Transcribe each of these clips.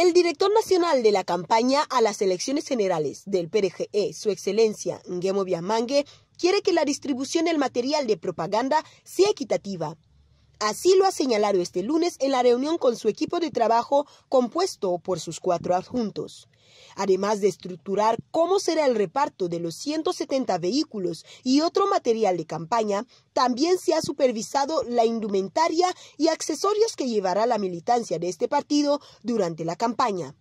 El director nacional de la campaña a las elecciones generales del PRGE, su excelencia Nguemo Viamangue, quiere que la distribución del material de propaganda sea equitativa Así lo ha señalado este lunes en la reunión con su equipo de trabajo compuesto por sus cuatro adjuntos. Además de estructurar cómo será el reparto de los 170 vehículos y otro material de campaña, también se ha supervisado la indumentaria y accesorios que llevará la militancia de este partido durante la campaña.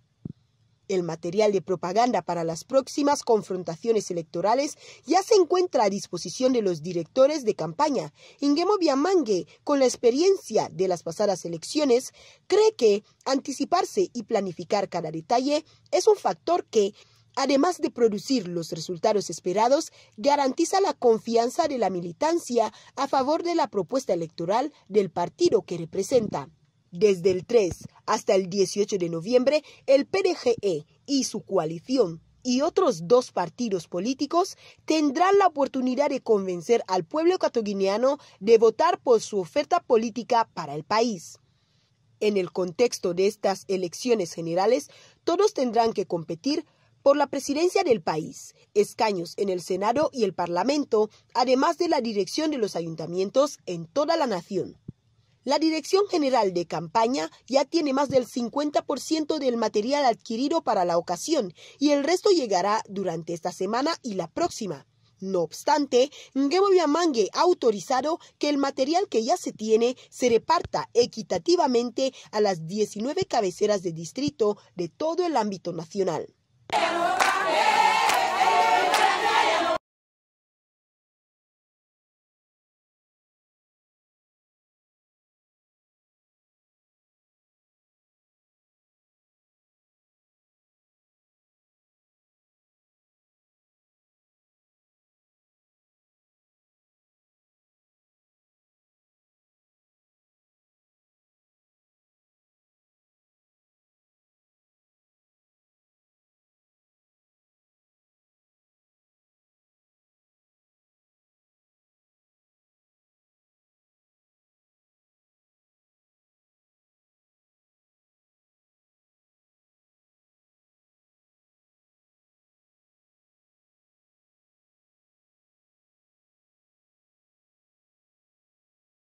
El material de propaganda para las próximas confrontaciones electorales ya se encuentra a disposición de los directores de campaña. Ingemo Biamangue, con la experiencia de las pasadas elecciones, cree que anticiparse y planificar cada detalle es un factor que además de producir los resultados esperados, garantiza la confianza de la militancia a favor de la propuesta electoral del partido que representa. Desde el 3 hasta el 18 de noviembre, el PDGE y su coalición y otros dos partidos políticos tendrán la oportunidad de convencer al pueblo catoguineano de votar por su oferta política para el país. En el contexto de estas elecciones generales, todos tendrán que competir por la presidencia del país, escaños en el Senado y el Parlamento, además de la dirección de los ayuntamientos en toda la nación. La Dirección General de Campaña ya tiene más del 50% del material adquirido para la ocasión y el resto llegará durante esta semana y la próxima. No obstante, Ngemovia Mangue ha autorizado que el material que ya se tiene se reparta equitativamente a las 19 cabeceras de distrito de todo el ámbito nacional.